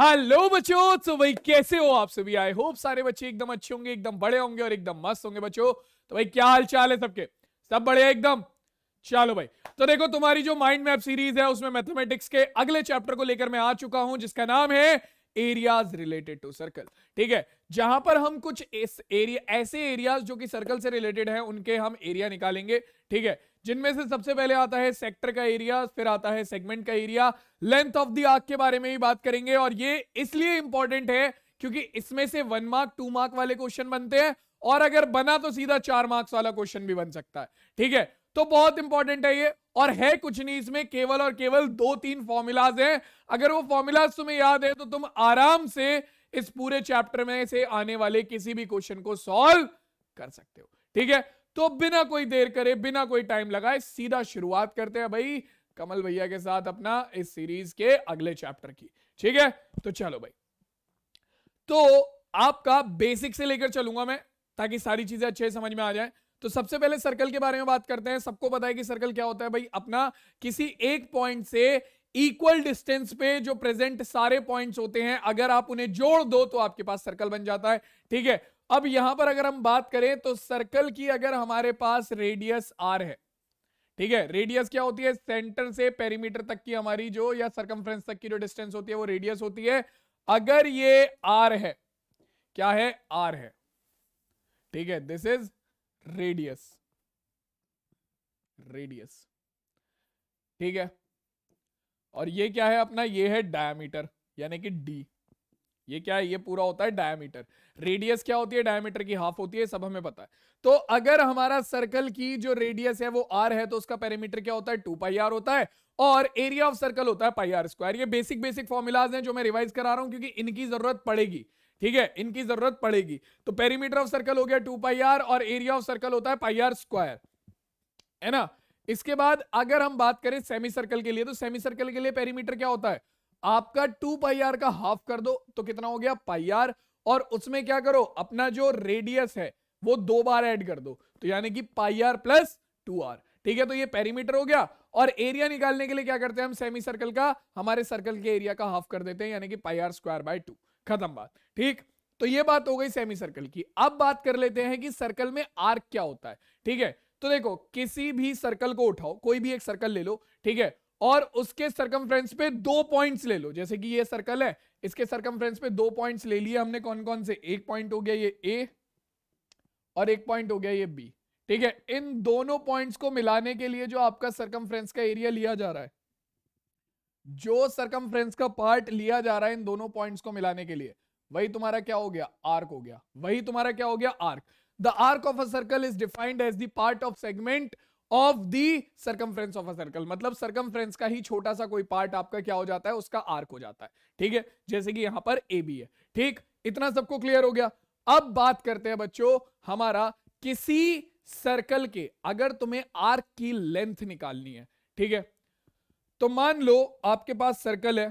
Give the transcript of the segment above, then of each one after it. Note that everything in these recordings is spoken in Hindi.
हेलो बच्चों तो भाई कैसे हो आप सभी आई होप सारे बच्चे एकदम अच्छे होंगे एकदम बड़े होंगे और एकदम मस्त होंगे बच्चों तो भाई क्या हाल चाल है सबके सब बड़े एकदम चलो भाई तो देखो तुम्हारी जो माइंड मैप सीरीज है उसमें मैथमेटिक्स के अगले चैप्टर को लेकर मैं आ चुका हूं जिसका नाम है एरियाज रिलेटेड टू सर्कल ठीक है जहां पर हम कुछ इस एरिया ऐसे एरियाज जो कि सर्कल से रिलेटेड है उनके हम एरिया निकालेंगे ठीक है जिनमें से सबसे पहले आता है सेक्टर का एरिया फिर आता है सेगमेंट का एरिया लेंथ ऑफ दी आग के बारे में ही बात करेंगे और ये इसलिए इंपॉर्टेंट है क्योंकि इसमें से वन मार्क टू मार्क वाले क्वेश्चन बनते हैं और अगर बना तो सीधा चार मार्क्स वाला क्वेश्चन भी बन सकता है ठीक है तो बहुत इंपॉर्टेंट है ये और है कुछ नहीं इसमें केवल और केवल दो तीन फॉर्मूलाज हैं अगर वो फॉर्मूलाज तुम्हें याद है तो तुम आराम से इस पूरे चैप्टर में से आने वाले किसी भी क्वेश्चन को सॉल्व कर सकते हो ठीक है तो बिना कोई देर करे बिना कोई टाइम लगाए सीधा शुरुआत करते हैं भाई कमल भैया के साथ अपना इस सीरीज के अगले चैप्टर की ठीक है तो चलो भाई तो आपका बेसिक से लेकर चलूंगा मैं ताकि सारी चीजें अच्छे समझ में आ जाए तो सबसे पहले सर्कल के बारे में बात करते हैं सबको पता है कि सर्कल क्या होता है भाई अपना किसी एक पॉइंट से इक्वल डिस्टेंस पे जो प्रेजेंट सारे पॉइंट्स होते हैं अगर आप उन्हें जोड़ दो तो आपके पास सर्कल बन जाता है ठीक है अब यहां पर अगर हम बात करें तो सर्कल की अगर हमारे पास रेडियस आर है ठीक है रेडियस क्या होती है सेंटर से पेरीमीटर तक की हमारी जो या सर्कमफ्रेंस तक की जो डिस्टेंस होती है वो रेडियस होती है अगर ये आर है क्या है आर है ठीक है दिस इज रेडियस रेडियस ठीक है और ये क्या है अपना ये है डायमीटर यानी कि डी ये क्या है ये पूरा होता है डायमीटर रेडियस क्या होती है डायमीटर की हाफ होती है सब हमें पता है तो अगर हमारा सर्कल की जो रेडियस है वो आर है तो उसका पेरीमीटर क्या होता है टू पाई आर होता है और एरिया ऑफ सर्कल होता है पाई आर स्क्वायर ये बेसिक बेसिक फॉर्मुलाज हैं जो मैं रिवाइज करा रहा हूं क्योंकि इनकी जरूरत पड़ेगी ठीक है इनकी जरूरत पड़ेगी तो पेरीमीटर ऑफ सर्कल हो गया टू पाई आर और एरिया ऑफ सर्कल होता है पाई आर स्क्वायर है ना इसके बाद अगर हम बात करें सेमी सर्कल के लिए तो सेमी सर्कल के लिए पेरीमीटर क्या होता है आपका टू पाई आर का हाफ कर दो तो कितना हो गया पाई आर और उसमें क्या करो अपना जो रेडियस है वो दो बार ऐड कर दो तो यानी कि pi R plus two R ठीक है तो ये पेरीमीटर हो गया और एरिया निकालने के लिए क्या करते हैं हम सेमी सर्कल का हमारे सर्कल के एरिया का हाफ कर देते हैं यानी कि pi R square by two खत्म बात ठीक तो ये बात हो गई सेमी सर्कल की अब बात कर लेते हैं कि सर्कल में आर्क क्या होता है ठीक है तो देखो किसी भी सर्कल को उठाओ कोई भी एक सर्कल ले लो ठीक है और उसके सर्कमफ्रेंस पे दो पॉइंट्स ले लो जैसे कि ये सर्कल है इसके सर्कमफ्रेंस पे दो पॉइंट्स ले लिए हमने कौन कौन से एक पॉइंट हो गया ये ए और एक पॉइंट हो गया ये बी ठीक है इन दोनों पॉइंट्स को मिलाने के लिए जो आपका सर्कमफ्रेंस का एरिया लिया जा रहा है जो सर्कमफ्रेंस का पार्ट लिया जा रहा है इन दोनों पॉइंट्स को मिलाने के लिए वही तुम्हारा क्या हो गया आर्क हो गया वही तुम्हारा क्या हो गया arc the arc of a circle is defined as the part of segment of the circumference of a circle मतलब circumference का ही छोटा सा कोई part आपका क्या हो जाता है उसका arc हो जाता है ठीक है जैसे कि यहां पर ए बी है ठीक इतना सबको क्लियर हो गया अब बात करते हैं बच्चों हमारा किसी सर्कल के अगर तुम्हें आर्क की लेंथ निकालनी है ठीक है तो मान लो आपके पास सर्कल है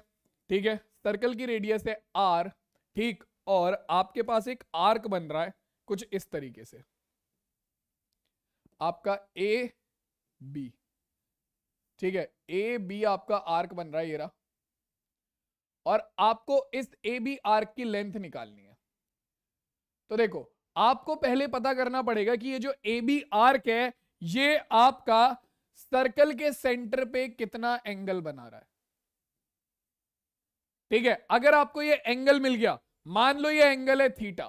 ठीक है सर्कल की रेडियस है आर ठीक और आपके पास एक आर्क बन रहा है कुछ इस तरीके से आपका ए बी ठीक है ए बी आपका आर्क बन रहा है ये रहा और आपको इस ए बी आर्क की लेंथ निकालनी है तो देखो आपको पहले पता करना पड़ेगा कि ये जो ए बी आर्क है ये आपका सर्कल के सेंटर पे कितना एंगल बना रहा है ठीक है अगर आपको ये एंगल मिल गया मान लो ये एंगल है थीटा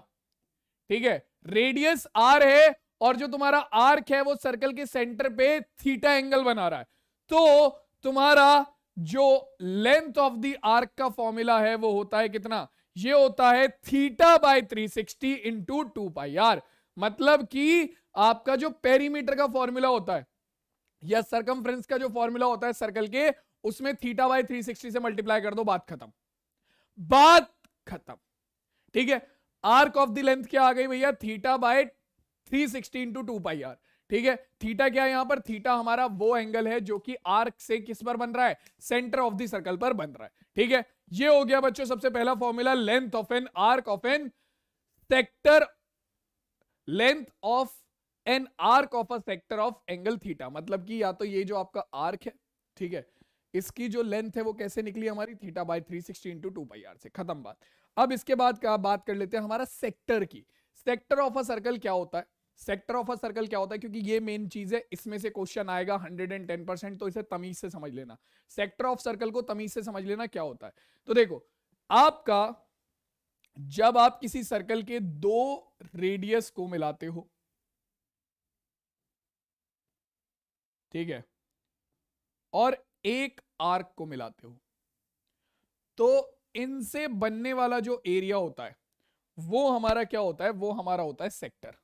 ठीक है रेडियस आर है और जो तुम्हारा आर्क है वो सर्कल के सेंटर पे थीटा एंगल बना रहा है तो तुम्हारा जो लेंथ ऑफ द आर्क का फॉर्मूला है वो होता है कितना ये होता है theta by 360 sixty into two pi R मतलब कि आपका जो पेरीमीटर का फॉर्मूला होता है या सर्कम का जो फॉर्मूला होता है सर्कल के उसमें थीटा बाय 360 से मल्टीप्लाई कर दो बात खत्म बात खत्म ठीक है आर्क ऑफ द लेंथ क्या आ गई भैया theta by three sixteen two two pi R ठीक है थीटा क्या है यहां पर थीटा हमारा वो एंगल है जो कि आर्क से किस पर बन रहा है सेंटर ऑफ द सर्कल पर बन रहा है ठीक है ये हो गया बच्चों सबसे पहला formula length of an arc of an sector length of an arc of a sector of angle theta मतलब कि या तो ये जो आपका आर्क है ठीक है इसकी जो लेंथ है वो कैसे निकली हमारी theta by three sixty into two pi R से खत्म बात अब इसके बाद क्या बात कर लेते हैं हमारा सेक्टर की सेक्टर ऑफ अ सर्कल क्या होता है सेक्टर ऑफ अ सर्कल क्या होता है क्योंकि ये मेन चीज है इसमें से क्वेश्चन आएगा 110 परसेंट तो इसे तमीज से समझ लेना सेक्टर ऑफ सर्कल को तमीज से समझ लेना क्या होता है तो देखो आपका जब आप किसी सर्कल के दो रेडियस को मिलाते हो ठीक है और एक आर्क को मिलाते हो तो इनसे बनने वाला जो एरिया होता है वो हमारा क्या होता है वो हमारा होता है सेक्टर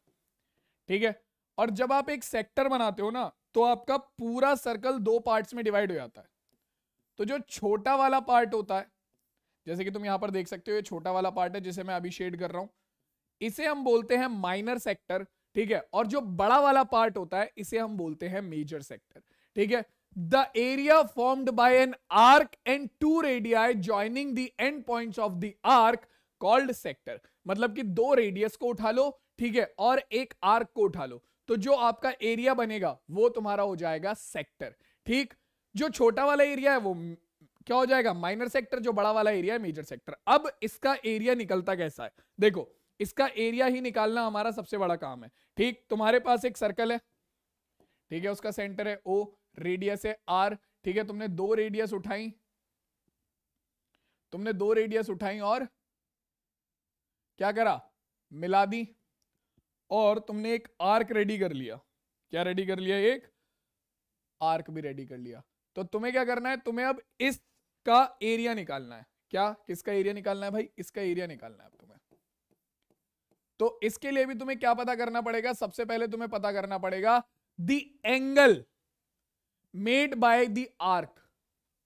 ठीक है और जब आप एक सेक्टर बनाते हो ना तो आपका पूरा सर्कल दो पार्ट्स में डिवाइड हो जाता है तो जो छोटा वाला पार्ट होता है जैसे कि तुम यहां पर देख सकते हो ये छोटा वाला पार्ट है जिसे मैं अभी शेड कर रहा हूं इसे हम बोलते हैं माइनर सेक्टर ठीक है और जो बड़ा वाला पार्ट होता है इसे हम बोलते हैं मेजर सेक्टर ठीक है the area formed by an arc and two radii joining the end points of the arc called sector मतलब कि दो रेडियस को उठा लो ठीक है और एक आर्क को उठा लो तो जो आपका एरिया बनेगा वो तुम्हारा हो जाएगा सेक्टर ठीक जो छोटा वाला एरिया है वो क्या हो जाएगा माइनर सेक्टर जो बड़ा वाला एरिया है मेजर सेक्टर अब इसका एरिया निकलता कैसा है देखो इसका एरिया ही निकालना हमारा सबसे बड़ा काम है ठीक तुम्हारे पास एक सर्कल है ठीक है उसका सेंटर है ओ रेडियस है आर ठीक है तुमने दो रेडियस उठाई तुमने दो रेडियस उठाई और क्या करा मिला दी और तुमने एक आर्क रेडी कर लिया क्या रेडी कर लिया एक आर्क भी रेडी कर लिया तो तुम्हें क्या करना है तुम्हें अब इसका एरिया निकालना है क्या किसका एरिया निकालना है भाई इसका एरिया निकालना है अब तुम्हें तो इसके लिए भी तुम्हें क्या पता करना पड़ेगा सबसे पहले तुम्हें पता करना पड़ेगा the angle made by the arc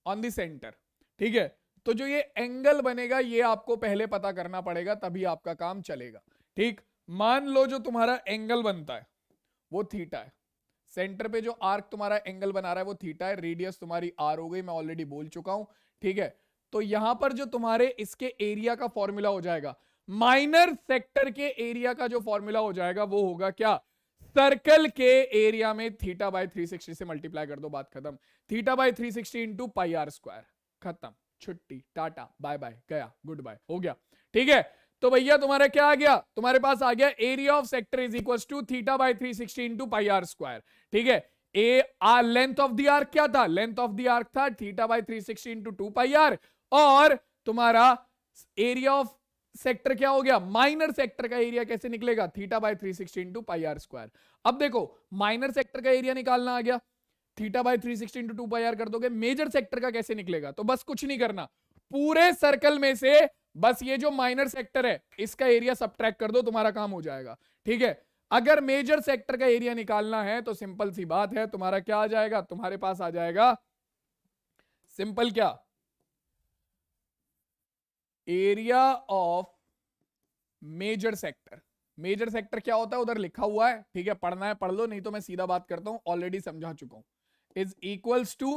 on the centre ठीक है तो जो ये एंगल बनेगा ये आपको पहले पता करना पड़ेगा तभी आपका काम चलेगा ठीक मान लो जो तुम्हारा एंगल बनता है वो थीटा है सेंटर पे जो आर्क तुम्हारा एंगल बना रहा है वो थीटा है रेडियस तुम्हारी आर हो गई मैं ऑलरेडी बोल चुका हूं ठीक है तो यहां पर जो तुम्हारे इसके एरिया का फॉर्मूला हो जाएगा माइनर सेक्टर के एरिया का जो फॉर्मूला हो जाएगा वो होगा क्या सर्कल के एरिया में थीटा बाय 360 से मल्टीप्लाई कर दो बात खत्म theta by 360 sixty into pi R square खत्म छुट्टी टाटा बाय बाय गया गुड बाय हो गया ठीक है तो भैया तुम्हारा क्या आ गया तुम्हारे पास आ गया area of sector is equal to theta by three sixty into pi R square ठीक है ए आर लेंथ ऑफ दी आर्क क्या था लेंथ ऑफ दी आर्क था theta by three sixty into two pi R और तुम्हारा एरिया ऑफ सेक्टर क्या हो गया माइनर सेक्टर का एरिया कैसे निकलेगा theta by three sixty into pi R square अब देखो माइनर सेक्टर का एरिया निकालना आ गया theta by three sixty into two pi R कर दोगे मेजर सेक्टर का कैसे निकलेगा तो बस कुछ नहीं करना पूरे सर्कल में से बस ये जो माइनर सेक्टर है इसका एरिया सब कर दो तुम्हारा काम हो जाएगा ठीक है अगर मेजर सेक्टर का एरिया निकालना है तो सिंपल सी बात है तुम्हारा क्या आ जाएगा तुम्हारे पास आ जाएगा सिंपल क्या area of major sector major sector क्या होता है उधर लिखा हुआ है ठीक है पढ़ना है पढ़ लो नहीं तो मैं सीधा बात करता हूं ऑलरेडी समझा चुका हूं is equals to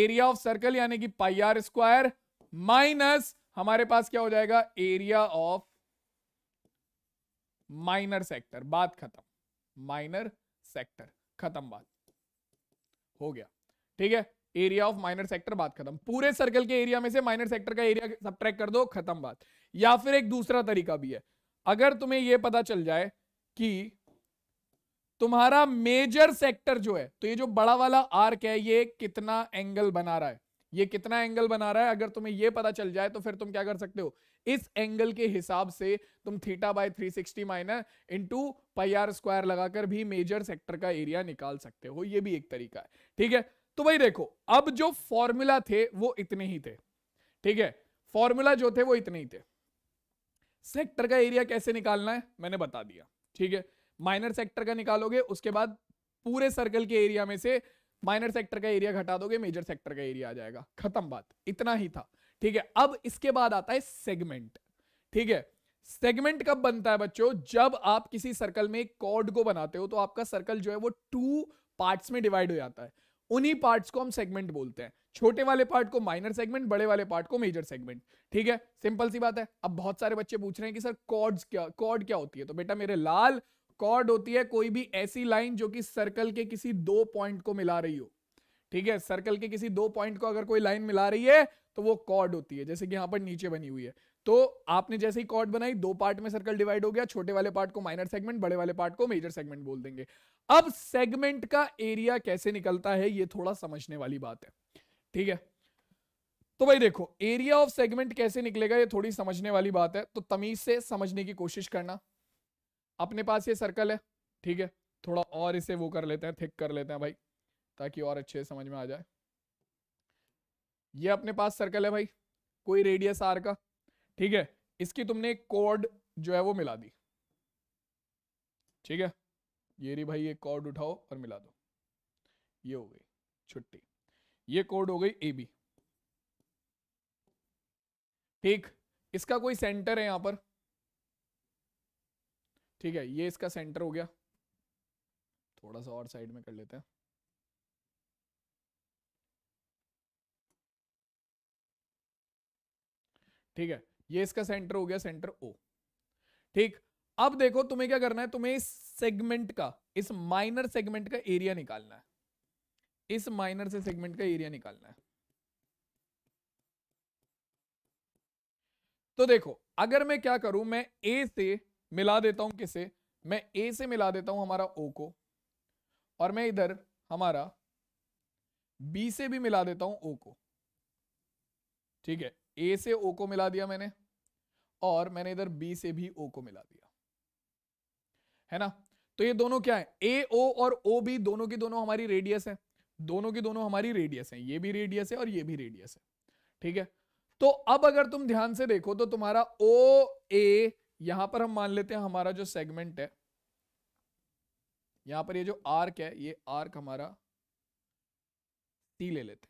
area of circle यानी कि पाई आर स्क्वायर माइनस हमारे पास क्या हो जाएगा एरिया ऑफ माइनर सेक्टर बात खत्म माइनर सेक्टर खत्म बात हो गया ठीक है एरिया ऑफ माइनर सेक्टर बात खत्म पूरे सर्कल के एरिया में से माइनर सेक्टर का एरिया सब कर दो खत्म बात या फिर एक दूसरा तरीका भी है अगर तुम्हें यह पता चल जाए कि तुम्हारा मेजर सेक्टर जो है तो ये जो बड़ा वाला आर्क है ये कितना एंगल बना रहा है ये कितना एंगल बना रहा है अगर तुम्हें ये पता चल जाए तो फिर तुम क्या कर सकते हो इस एंगल के हिसाब से तुम theta by 360 sixty minus into pi R square लगाकर भी मेजर सेक्टर का एरिया निकाल सकते हो ये भी एक तरीका है ठीक है तो भाई देखो अब जो फॉर्मूला थे वो इतने ही थे ठीक है फॉर्मूला जो थे वो इतने ही थे सेक्टर का एरिया कैसे निकालना है मैंने बता दिया ठीक है माइनर सेक्टर का निकालोगे उसके बाद पूरे सर्कल के एरिया में से माइनर सेक्टर का एरिया घटा दोगे मेजर सेक्टर का एरिया आ जाएगा खत्म बात इतना ही था ठीक है अब इसके बाद आता है सेगमेंट ठीक है सेगमेंट कब बनता है बच्चों जब आप किसी सर्कल में एक कॉर्ड को बनाते हो तो आपका सर्कल जो है वो टू पार्ट्स में डिवाइड हो जाता है उन्हीं पार्ट्स को हम सेगमेंट बोलते हैं छोटे वाले पार्ट को माइनर सेगमेंट बड़े वाले पार्ट को मेजर सेगमेंट ठीक है सिंपल सी बात है अब बहुत सारे बच्चे पूछ रहे हैं कि सर कॉर्ड्स क्या कॉर्ड क्या होती है तो बेटा मेरे लाल कॉर्ड होती है कोई भी ऐसी लाइन जो कि सर्कल के किसी दो पॉइंट को मिला रही हो ठीक है सर्कल के किसी दो पॉइंट को अगर कोई लाइन मिला रही है तो वो कॉर्ड होती है जैसे कि यहां पर नीचे बनी हुई है तो आपने जैसे ही कॉर्ड बनाई दो पार्ट में सर्कल डिवाइड हो गया छोटे वाले पार्ट को माइनर सेगमेंट बड़े वाले पार्ट को मेजर सेगमेंट बोल देंगे अब सेगमेंट का एरिया कैसे निकलता है ये थोड़ा समझने वाली बात है ठीक है तो भाई देखो एरिया ऑफ सेगमेंट कैसे निकलेगा ये थोड़ी समझने वाली बात है तो तमीज से समझने की कोशिश करना अपने पास ये सर्कल है ठीक है थोड़ा और इसे वो कर लेते हैं थिक कर लेते हैं भाई ताकि और अच्छे समझ में आ जाए ये अपने पास सर्कल है भाई कोई रेडियस आर का ठीक है इसकी तुमने एक कॉर्ड जो है वो मिला दी ठीक है ये रही भाई ये कॉर्ड उठाओ और मिला दो ये हो गई छुट्टी ये कॉर्ड हो गई ए बी ठीक इसका कोई सेंटर है यहां पर ठीक है ये इसका सेंटर हो गया थोड़ा सा और साइड में कर लेते हैं ठीक है ये इसका सेंटर हो गया सेंटर ओ ठीक अब देखो तुम्हें क्या करना है तुम्हें इस सेगमेंट का इस माइनर सेगमेंट का एरिया निकालना है इस माइनर से सेगमेंट का एरिया निकालना है तो देखो अगर मैं क्या करूं मैं ए से मिला देता हूं किसे मैं ए से मिला देता हूं हमारा ओ को और मैं इधर हमारा बी से भी मिला देता हूं ओ को ठीक है ए से ओ को मिला दिया मैंने और मैंने इधर बी से भी ओ को मिला दिया है ना तो ये दोनों क्या है ए ओ और ओ बी दोनों की दोनों हमारी रेडियस है दोनों की दोनों हमारी रेडियस है ये भी रेडियस है और ये भी रेडियस है ठीक है तो अब अगर तुम ध्यान से देखो तो तुम्हारा ओ ए यहां पर हम मान लेते हैं हमारा जो सेगमेंट है यहां पर ये जो आर्क है ये आर्क हमारा टी ले लेते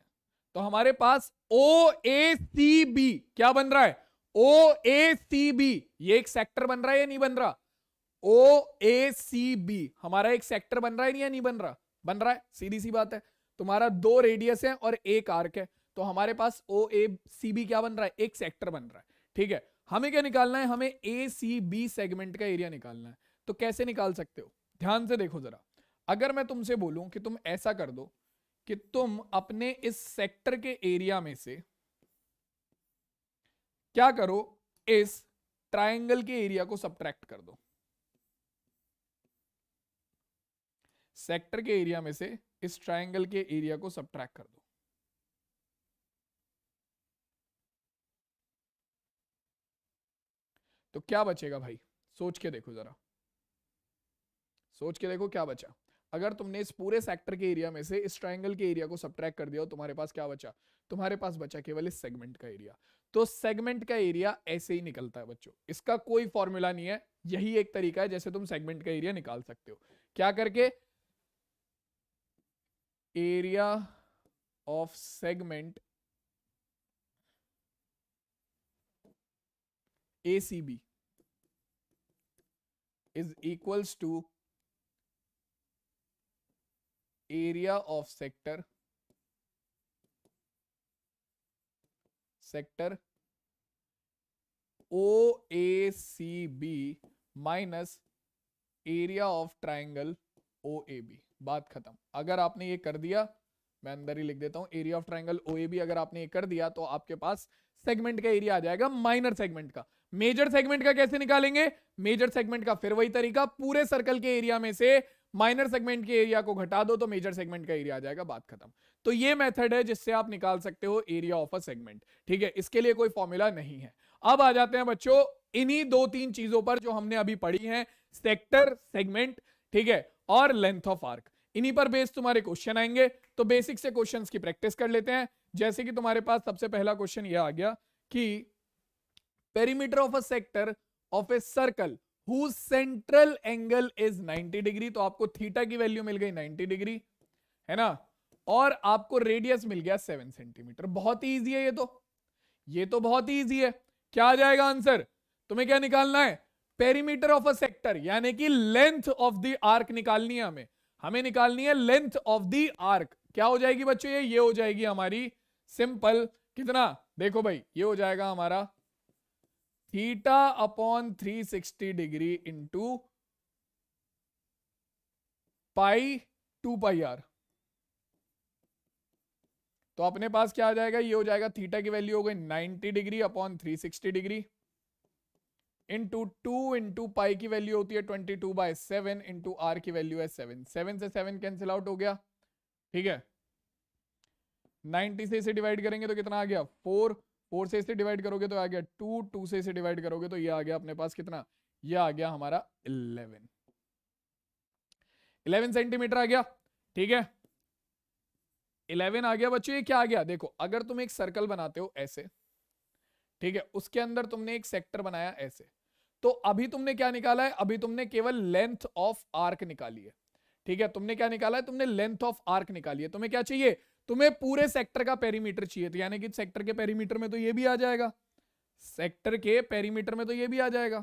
तो हमारे पास ओ ए सी बी क्या बन रहा है ओ ए सी बी ये एक सेक्टर बन रहा है या नहीं बन रहा ओ ए सी बी हमारा एक सेक्टर बन रहा है या नहीं बन रहा बन रहा है सीधी सी बात है तुम्हारा दो रेडियस है और एक आर्क है तो हमारे पास ओ ए सी बी क्या बन रहा है एक सेक्टर बन रहा है ठीक है हमें क्या निकालना है हमें ए सी बी सेगमेंट का एरिया निकालना है तो कैसे निकाल सकते हो ध्यान से देखो जरा अगर मैं तुमसे बोलूं कि तुम ऐसा कर दो कि तुम अपने इस सेक्टर के एरिया में से क्या करो इस ट्रायंगल के एरिया को सब्ट्रैक्ट कर दो सेक्टर के एरिया में से इस ट्रायंगल के एरिया को सब्ट्रैक्ट कर दो तो क्या बचेगा भाई सोच के देखो जरा सोच के देखो क्या बचा अगर तुमने इस पूरे सेक्टर के एरिया में से इस ट्राइंगल के एरिया को सब्ट्रैक्ट कर दिया तुम्हारे पास क्या बचा तुम्हारे पास बचा केवल इस सेगमेंट का एरिया तो सेगमेंट का एरिया ऐसे ही निकलता है बच्चों इसका कोई फॉर्मूला नहीं है यही एक तरीका है जैसे तुम सेगमेंट का एरिया निकाल सकते हो क्या करके area of segment A C B is equals to area of sector sector O A C B minus area of triangle O A B बात खत्म अगर आपने ये कर दिया मैं अंदर ही लिख देता हूं area of triangle O A B अगर आपने ये कर दिया तो आपके पास सेगमेंट का एरिया आ जाएगा माइनर सेगमेंट का मेजर सेगमेंट का कैसे निकालेंगे मेजर सेगमेंट का फिर वही तरीका पूरे सर्कल के एरिया में से माइनर सेगमेंट के एरिया को घटा दो तो मेजर सेगमेंट का एरिया आ जाएगा बात खत्म तो ये मेथड है जिससे आप निकाल सकते हो एरिया ऑफ अ सेगमेंट ठीक है इसके लिए कोई फॉर्मूला नहीं है अब आ जाते हैं बच्चों इन्हीं दो तीन चीजों पर जो हमने अभी पढ़ी है सेक्टर सेगमेंट ठीक है और लेंथ ऑफ आर्क इन्हीं पर बेस तुम्हारे क्वेश्चन आएंगे तो बेसिक से क्वेश्चन की प्रैक्टिस कर लेते हैं जैसे कि तुम्हारे पास सबसे पहला क्वेश्चन यह आ गया कि perimeter of a sector of a circle central angle is 90 degree तो आपको थीटा की वैल्यू मिल गई 90 डिग्री है ना और आपको रेडियस मिल गया 7 सेंटीमीटर बहुत ही ईजी है ये तो ये तो बहुत ही ईजी है क्या आ जाएगा आंसर तुम्हें क्या निकालना है पेरीमीटर ऑफ अ सेक्टर यानी कि लेंथ ऑफ द आर्क निकालनी है हमें हमें निकालनी है लेंथ ऑफ द आर्क क्या हो जाएगी बच्चों ये ये हो जाएगी हमारी सिंपल कितना देखो भाई ये हो जाएगा हमारा theta upon 360 degree into pi two pi R तो अपने पास क्या आ जाएगा ये हो जाएगा थीटा की वैल्यू हो गई 90 degree upon 360 degree into two into pi की वैल्यू होती है 22 two by seven into R की वैल्यू है 7 7 से 7 कैंसिल आउट हो गया ठीक है 90 से इसे डिवाइड करेंगे तो कितना आ गया फोर फोर से इसे डिवाइड करोगे तो आ गया टू टू से इसे डिवाइड करोगे तो ये आ गया अपने पास कितना ये आ गया हमारा इलेवन इलेवन सेंटीमीटर आ गया ठीक है इलेवन आ गया बच्चों ये क्या आ गया देखो अगर तुम एक सर्कल बनाते हो ऐसे ठीक है उसके अंदर तुमने एक सेक्टर बनाया ऐसे तो अभी तुमने क्या निकाला है अभी तुमने केवल लेंथ ऑफ आर्क निकाली है ठीक है तुमने क्या निकाला है तुमने लेंथ ऑफ आर्क निकाली है तुम्हें क्या चाहिए तुम्हें पूरे सेक्टर का पेरीमीटर चाहिए तो यानी कि सेक्टर के पेरीमीटर में तो ये भी आ जाएगा सेक्टर के पेरीमीटर में तो ये भी आ जाएगा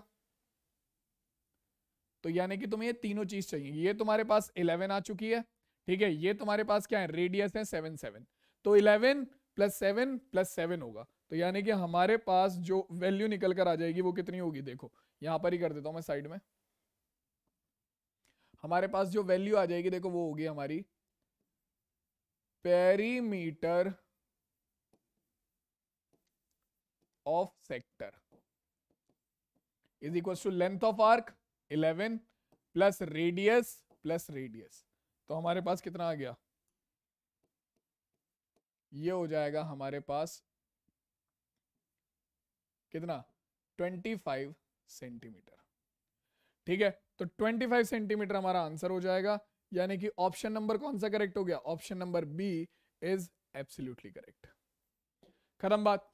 तो यानी कि तुम्हें ये तीनों चीज चाहिए ये तुम्हारे पास इलेवन आ चुकी है ठीक है ये तुम्हारे पास क्या है रेडियस है सेवन सेवन तो eleven plus seven plus seven होगा तो यानी कि हमारे पास जो वैल्यू निकल कर आ जाएगी वो कितनी होगी देखो यहां पर ही कर देता हूं मैं साइड में हमारे पास जो वैल्यू आ जाएगी देखो वो होगी हमारी perimeter of sector is equal to length of arc eleven plus radius plus radius तो हमारे पास कितना आ गया ये हो जाएगा हमारे पास कितना ट्वेंटी फाइव सेंटीमीटर ठीक है तो ट्वेंटी फाइव सेंटीमीटर हमारा आंसर हो जाएगा यानी कि ऑप्शन नंबर कौन सा करेक्ट हो गया option number B is absolutely correct खत्म बात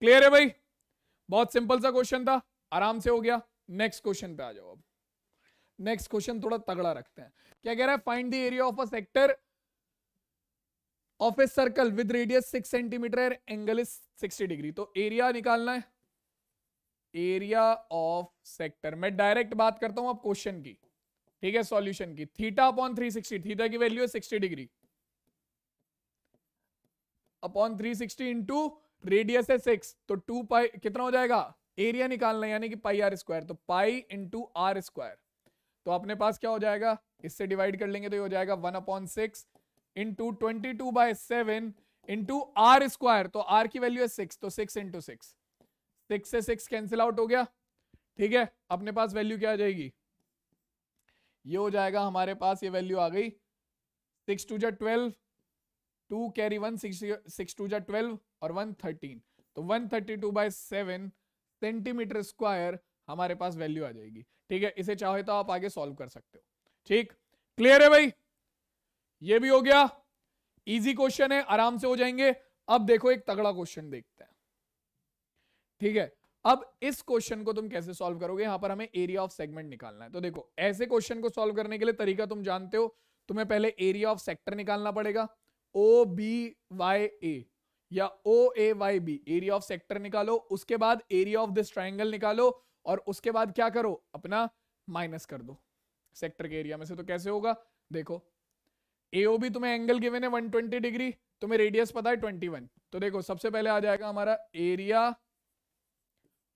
क्लियर है भाई बहुत सिंपल सा क्वेश्चन था आराम से हो गया नेक्स्ट क्वेश्चन पे आ जाओ अब नेक्स्ट क्वेश्चन थोड़ा तगड़ा रखते हैं क्या कह रहा है find the area of a sector of a circle with radius six centimetre and angle is sixty degree तो एरिया निकालना है एरिया ऑफ सेक्टर मैं डायरेक्ट बात करता हूं अब क्वेश्चन की ठीक है सॉल्यूशन की theta upon three sixty theta की वैल्यू है sixty degree upon three sixty into radius है सिक्स तो टू पाई कितना हो जाएगा एरिया निकालना यानी कि पाई आर स्क्वायर तो पाई इंटू आर स्क्वायर तो अपने पास क्या हो जाएगा इससे डिवाइड कर लेंगे तो ये हो जाएगा one upon six into twenty two by seven into R square तो आर की वैल्यू है सिक्स तो सिक्स इंटू सिक्स सिक्स से सिक्स कैंसिल आउट हो गया ठीक है अपने पास वैल्यू क्या आ जाएगी ये हो जाएगा हमारे पास ये वैल्यू आ गई सिक्स टू जै twelve two carry one six six two जै ट्वेल्व और वन थर्टीन तो one thirty two by seven centimetre square हमारे पास वैल्यू आ जाएगी ठीक है इसे चाहे तो आप आगे सॉल्व कर सकते हो ठीक क्लियर है भाई ये भी हो गया इजी क्वेश्चन है आराम से हो जाएंगे अब देखो एक तगड़ा क्वेश्चन देखते हैं ठीक है अब इस क्वेश्चन को तुम कैसे सॉल्व करोगे यहां पर हमें एरिया ऑफ सेगमेंट निकालना है तो देखो ऐसे क्वेश्चन को सॉल्व करने के लिए तरीका तुम जानते हो तुम्हें पहले एरिया ऑफ सेक्टर निकालना पड़ेगा ओ बी वाई ए या O A Y B area of sector निकालो उसके बाद एरिया ऑफ दिस ट्राइंगल निकालो और उसके बाद क्या करो अपना माइनस कर दो सेक्टर के एरिया में से तो कैसे होगा देखो एओ एओबी तुम्हें एंगल गिवन है 120 डिग्री तुम्हें रेडियस पता है 21 तो देखो सबसे पहले आ जाएगा हमारा area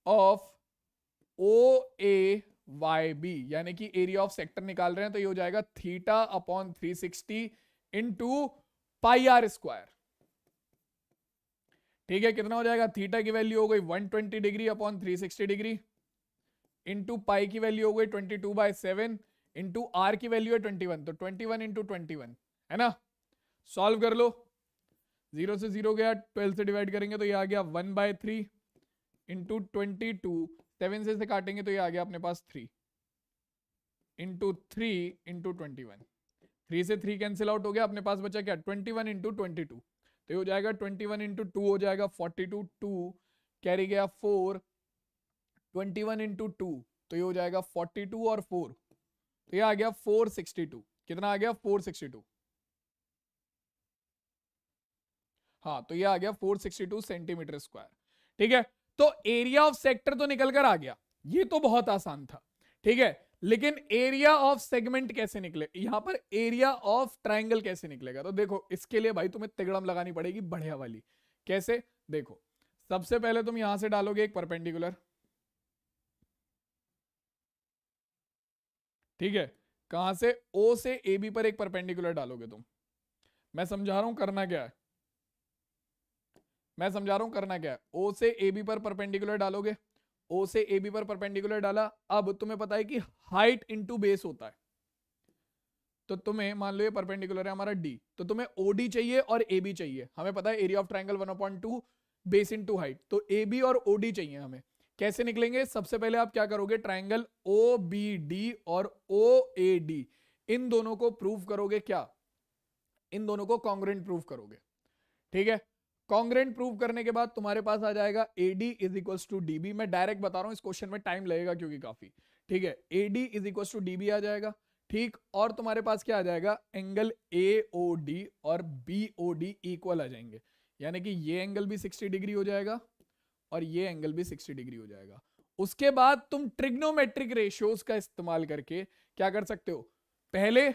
of O A Y B यानी कि एरिया ऑफ सेक्टर निकाल रहे हैं तो ये हो जाएगा theta upon three sixty into pi R square ठीक है कितना हो जाएगा थीटा की वैल्यू हो गई 120 degree upon 360 degree into pi की वैल्यू हो गई 22 two by seven into R की वैल्यू है 21 तो 21 वन इंटू ट्वेंटी है ना सॉल्व कर लो जीरो से जीरो गया ट्वेल्व से डिवाइड करेंगे तो ये आ गया one by three into twenty two seven से काटेंगे तो ये आ गया अपने पास three into three into twenty one three से थ्री कैंसिल आउट हो गया अपने पास बचा क्या twenty one into twenty two तो ये हो जाएगा ट्वेंटी वन इंटू टू हो जाएगा फोर्टी टू टू कैरी गया four twenty one into two तो ये हो जाएगा फोर्टी टू और फोर तो ये आ गया फोर सिक्सटी टू कितना आ गया फोर सिक्सटी टू हाँ तो ये आ गया four sixty two centimetre square ठीक है तो एरिया ऑफ सेक्टर तो निकल कर आ गया ये तो बहुत आसान था ठीक है लेकिन एरिया ऑफ सेगमेंट कैसे निकले यहां पर एरिया ऑफ ट्राइंगल कैसे निकलेगा तो देखो इसके लिए भाई तुम्हें तिगड़म लगानी पड़ेगी बढ़िया वाली कैसे देखो सबसे पहले तुम यहां से डालोगे एक परपेंडिकुलर ठीक है कहां से ओ से ए बी पर एक परपेंडिकुलर डालोगे तुम मैं समझा रहा हूं करना क्या है मैं समझा रहा हूं करना क्या है ओ से ए बी पर परपेंडिकुलर डालोगे ओ से ए बी पर परपेंडिकुलर डाला अब तुम्हें पता है कि हाइट इंटू बेस होता है तो तुम्हें मान लो ये परपेंडिकुलर है हमारा डी तो तुम्हें ओ डी चाहिए और ए बी चाहिए हमें पता है area of triangle one point two base into height तो ए बी और ओ डी चाहिए हमें कैसे निकलेंगे सबसे पहले आप क्या करोगे ट्राइंगल ओ बी डी और ओ ए डी इन दोनों को प्रूफ करोगे क्या इन दोनों को कॉन्ग्रेंट प्रूव करोगे ठीक है कॉन्ग्रेंट प्रूव करने के बाद तुम्हारे पास आ जाएगा A D is equal to D B मैं डायरेक्ट बता रहा हूं इस क्वेश्चन में टाइम लगेगा क्योंकि काफी ठीक है A D is equal to D B आ जाएगा ठीक और तुम्हारे पास क्या आ जाएगा एंगल ए ओ डी और बी ओ डी इक्वल आ जाएंगे यानी कि ये एंगल भी 60 डिग्री हो जाएगा और ये एंगल भी 60 डिग्री हो जाएगा उसके बाद तुम ट्रिग्नोमेट्रिक रेशियोज का इस्तेमाल करके क्या कर सकते हो पहले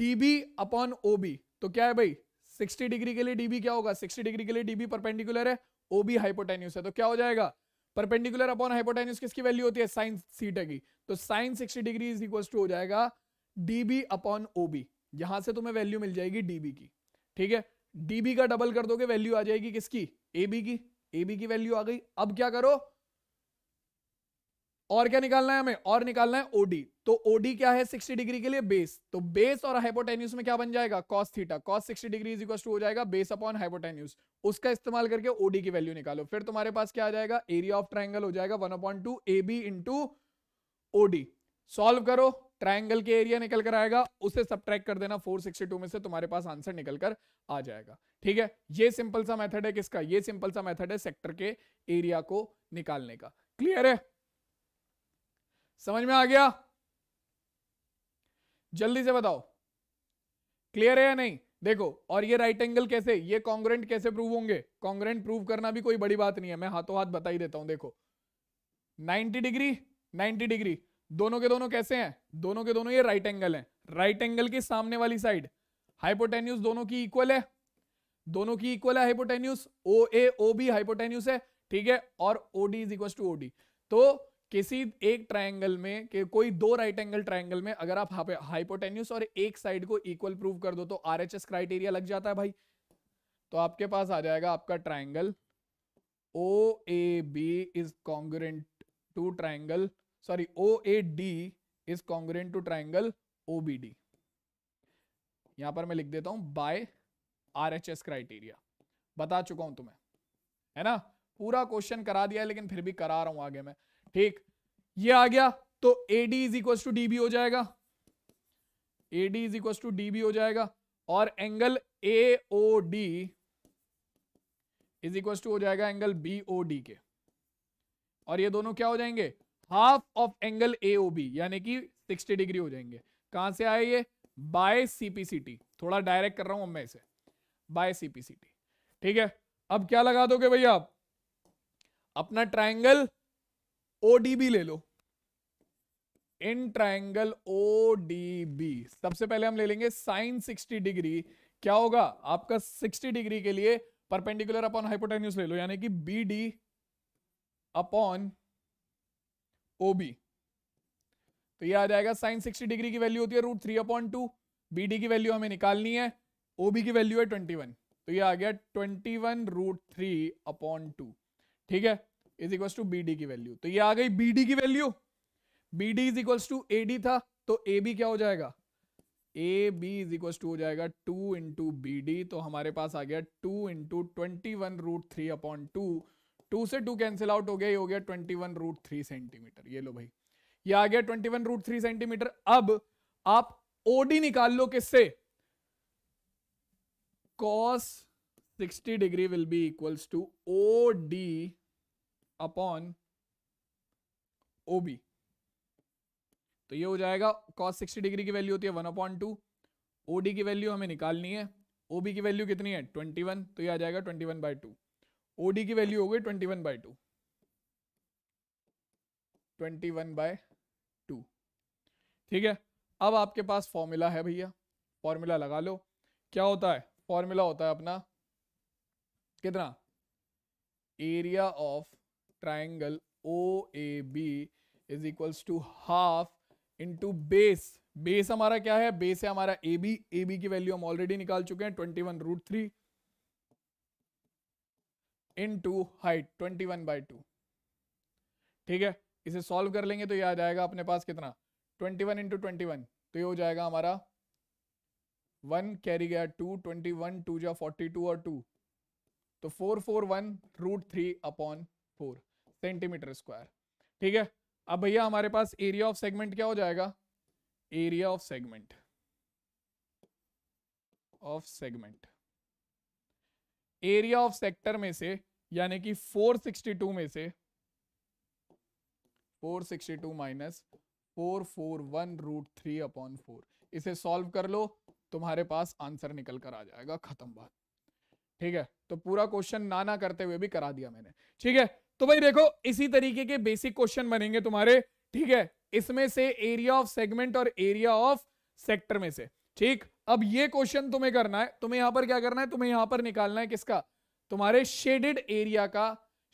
डीबी अपॉन ओबी तो क्या है भाई 60 डिग्री के लिए डीबी क्या होगा 60 डिग्री के लिए डीबी परपेंडिकुलर है ओ बी हाइपोटेन्यूस है तो क्या हो जाएगा परपेंडिकुलर अपॉन हाइपोटेन्यूस किसकी वैल्यू होती है साइन सीटा की तो sine 60 degree is equal to हो जाएगा डीबी अपॉन ओबी यहां से तुम्हें वैल्यू मिल जाएगी डीबी की ठीक है डीबी का डबल कर दोगे वैल्यू आ जाएगी किसकी एबी की एबी की वैल्यू आ गई अब क्या करो और क्या निकालना है हमें और निकालना है ओडी तो ओडी क्या है 60 डिग्री के लिए बेस तो बेस और हाइपोटेन्यूस में क्या बन जाएगा cos theta cos 60 degree equal to हो जाएगा बेस अपॉन हाइपोटेन्यूस उसका इस्तेमाल करके ओडी की वैल्यू निकालो फिर तुम्हारे पास क्या आ जाएगा एरिया ऑफ ट्राइंगल हो जाएगा one upon two A B into O D solve करो ट्राइंगल के एरिया निकल कर आएगा उसे सब्ट्रैक्ट कर देना 462 में से तुम्हारे पास आंसर निकल कर आ जाएगा ठीक है ये सिंपल सा मेथड है किसका ये सिंपल सा मेथड है सेक्टर के एरिया को निकालने का क्लियर है समझ में आ गया जल्दी से बताओ क्लियर है या नहीं देखो और ये राइट एंगल कैसे ये कॉन्ग्रेंट कैसे प्रूव होंगे कॉन्ग्रेंट प्रूव करना भी कोई बड़ी बात नहीं है मैं हाथों हाथ बता ही देता हूं देखो 90 डिग्री 90 डिग्री दोनों के दोनों कैसे हैं दोनों के दोनों ये राइट एंगल हैं राइट एंगल के सामने वाली साइड हाइपोटेन्यूस दोनों की इक्वल है दोनों की इक्वल है hypotenuse O A O B hypotenuse है ठीक है और O D is equal to O D तो किसी एक ट्राइंगल में के कोई दो राइट एंगल ट्राइंगल में अगर आप हाइपोटेन्यूस और एक साइड को इक्वल प्रूव कर दो तो आरएचएस क्राइटेरिया लग जाता है भाई तो आपके पास आ जाएगा आपका triangle O A B is congruent to triangle sorry O A D is congruent to triangle O B D यहां पर मैं लिख देता हूं by R H S criteria बता चुका हूं तुम्हें है ना पूरा क्वेश्चन करा दिया लेकिन फिर भी करा रहा हूं आगे मैं ठीक ये आ गया तो A D is equal to D B हो जाएगा A D is equal to D B हो जाएगा और angle A O D is equal to हो जाएगा एंगल बी ओ डी के और ये दोनों क्या हो जाएंगे half of angle A O B यानी कि 60 डिग्री हो जाएंगे कहां से आए ये बाय सीपीसीटी थोड़ा डायरेक्ट कर रहा हूं मैं इसे बाय सीपीसीटी ठीक है अब क्या लगा दोगे भैया आप अपना ट्राइंगल ओडीबी ले लो इन ट्राइंगल ओडीबी सबसे पहले हम ले लेंगे साइन 60 डिग्री क्या होगा आपका 60 डिग्री के लिए परपेंडिकुलर अपॉन हाइपोटेन्यूस ले लो यानी कि बी डी अपॉन ओबी तो ये आ जाएगा साइन 60 डिग्री की वैल्यू होती है root three upon two B D की वैल्यू हमें निकालनी है ओबी की वैल्यू है 21 तो ये आ गया twenty one root three upon two ठीक है is equal to B D की वैल्यू तो ये आ गई बी डी की value B D is equal to A D था तो ए बी क्या हो जाएगा A B is equal to हो जाएगा टू इंटू बी डी तो हमारे पास आ गया two into twenty one root three upon two two से टू कैंसिल आउट हो गया ये हो गया twenty one root three centimetre ये लो भाई ये आ गया twenty one root three centimetre अब आप ओडी निकाल लो किससे cos sixty degree will be equals to O D upon O B तो ये हो जाएगा कॉस 60 डिग्री की वैल्यू होती है one upon two O D की वैल्यू हमें निकालनी है ओ बी की वैल्यू कितनी है 21 तो ये आ जाएगा 21 one by two O D की वैल्यू हो गई 21 one by two twenty one by two ठीक है अब आपके पास फॉर्मूला है भैया फॉर्मूला लगा लो क्या होता है फॉर्मूला होता है अपना कितना area of triangle O A B is equals to half into base base हमारा क्या है बेस है हमारा ए बी ए बी की वैल्यू हम ऑलरेडी निकाल चुके हैं twenty one root three in two height twenty one by two ठीक है इसे सॉल्व कर लेंगे तो ये आ जाएगा अपने पास कितना twenty one into twenty one तो ये हो जाएगा हमारा वन कैरी गया टू ट्वेंटी वन टू जा फोर्टी टू और टू तो four four one root three upon four centimetre square ठीक है अब भैया हमारे पास एरिया ऑफ सेगमेंट क्या हो जाएगा area of segment of segment area of sector में से यानी कि 462 में से 462 minus one root three upon four इसे सॉल्व कर लो तुम्हारे पास आंसर निकल कर आ जाएगा खत्म बात ठीक है तो पूरा क्वेश्चन ना ना करते हुए भी करा दिया मैंने ठीक है तो भाई देखो इसी तरीके के बेसिक क्वेश्चन बनेंगे तुम्हारे ठीक है इसमें से एरिया ऑफ सेगमेंट और एरिया ऑफ सेक्टर में से ठीक अब ये क्वेश्चन तुम्हें करना है तुम्हें यहां पर क्या करना है तुम्हें यहां पर निकालना है किसका तुम्हारे शेडेड एरिया का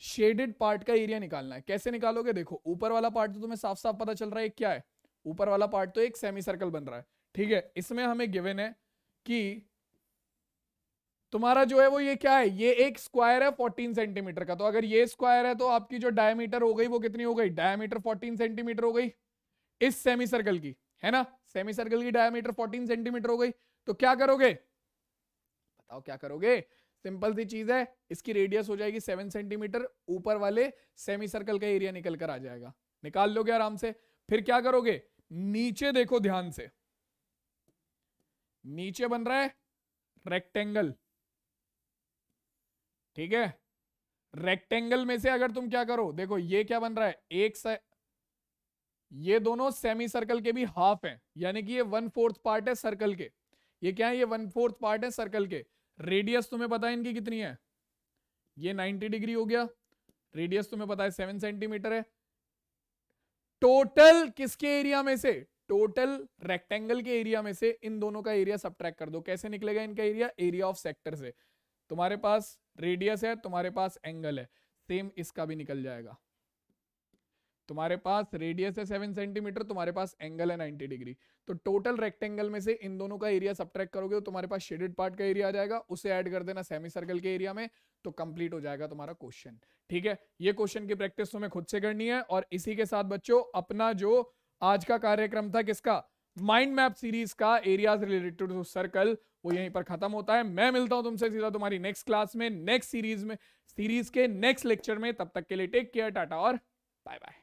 शेडेड पार्ट का एरिया निकालना है कैसे निकालोगे देखो ऊपर वाला पार्ट तो तुम्हें साफ साफ पता चल रहा है क्या है ऊपर वाला पार्ट तो एक सेमी सर्कल बन रहा है ठीक है इसमें हमें गिवन है कि तुम्हारा जो है वो ये क्या है ये एक स्क्वायर है 14 सेंटीमीटर का तो अगर ये स्क्वायर है तो आपकी जो डायमीटर हो गई वो कितनी हो गई डायमीटर 14 सेंटीमीटर हो गई इस सेमी सर्कल की है ना सेमी सर्कल की डायमीटर 14 सेंटीमीटर हो गई तो क्या करोगे बताओ क्या करोगे सिंपल सी चीज है इसकी रेडियस हो जाएगी सेवन सेंटीमीटर ऊपर वाले सेमी सर्कल का एरिया निकल कर आ जाएगा निकाल लोगे आराम से फिर क्या करोगे नीचे देखो ध्यान से नीचे बन रहा है रेक्टेंगल ठीक है रेक्टेंगल में से अगर तुम क्या करो देखो ये क्या बन रहा है एक से ये दोनों सेमी सर्कल के भी हाफ हैं यानी कि ये वन फोर्थ पार्ट है सर्कल के ये क्या है ये वन फोर्थ पार्ट है सर्कल के रेडियस तुम्हें पता है इनकी कितनी है ये नाइनटी डिग्री हो गया रेडियस तुम्हें पता है सेवन सेंटीमीटर है टोटल किसके एरिया में से टोटल रेक्टेंगल के एरिया में से इन दोनों का एरिया सब कर दो कैसे निकलेगा इनका एरिया एरिया ऑफ सेक्टर से तुम्हारे पास रेडियस है तुम्हारे पास एंगल है सेम इसका भी निकल जाएगा तुम्हारे पास रेडियस है सेवन सेंटीमीटर तुम्हारे पास एंगल है नाइनटी डिग्री तो टोटल रेक्टेंगल में से इन दोनों का एरिया सब्ट्रैक्ट करोगे तो तुम्हारे पास शेडेड पार्ट का एरिया आ जाएगा उसे ऐड कर देना सेमी सर्कल के एरिया में तो कंप्लीट हो जाएगा तुम्हारा क्वेश्चन ठीक है ये क्वेश्चन की प्रैक्टिस तुम्हें खुद से करनी है और इसी के साथ बच्चों अपना जो आज का कार्यक्रम था किसका माइंड मैप सीरीज का एरियाज रिलेटेड टू सर्कल वो यहीं पर खत्म होता है मैं मिलता हूं तुमसे सीधा तुम्हारी नेक्स्ट क्लास में नेक्स्ट सीरीज में सीरीज के नेक्स्ट लेक्चर में तब तक के लिए टेक केयर टाटा और बाय बाय